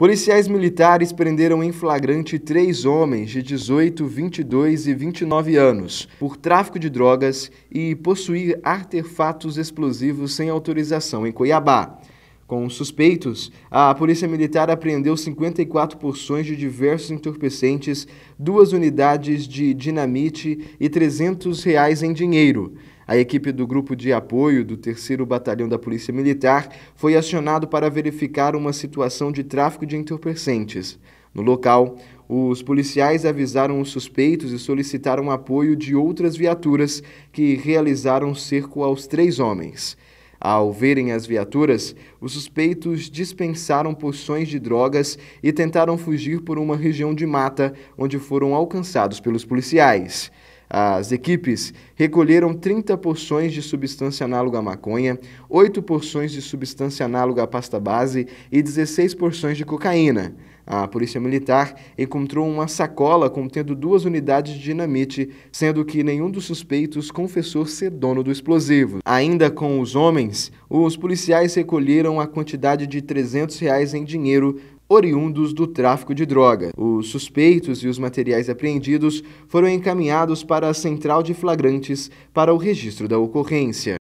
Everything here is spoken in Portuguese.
Policiais militares prenderam em flagrante três homens de 18, 22 e 29 anos por tráfico de drogas e possuir artefatos explosivos sem autorização em Cuiabá. Com os suspeitos, a Polícia Militar apreendeu 54 porções de diversos entorpecentes, duas unidades de dinamite e 300 reais em dinheiro. A equipe do Grupo de Apoio do 3 Batalhão da Polícia Militar foi acionado para verificar uma situação de tráfico de entorpecentes. No local, os policiais avisaram os suspeitos e solicitaram apoio de outras viaturas que realizaram cerco aos três homens. Ao verem as viaturas, os suspeitos dispensaram porções de drogas e tentaram fugir por uma região de mata, onde foram alcançados pelos policiais. As equipes recolheram 30 porções de substância análoga à maconha, 8 porções de substância análoga à pasta base e 16 porções de cocaína. A Polícia Militar encontrou uma sacola contendo duas unidades de dinamite, sendo que nenhum dos suspeitos confessou ser dono do explosivo. Ainda com os homens, os policiais recolheram a quantidade de 300 reais em dinheiro oriundos do tráfico de droga. Os suspeitos e os materiais apreendidos foram encaminhados para a Central de Flagrantes para o registro da ocorrência.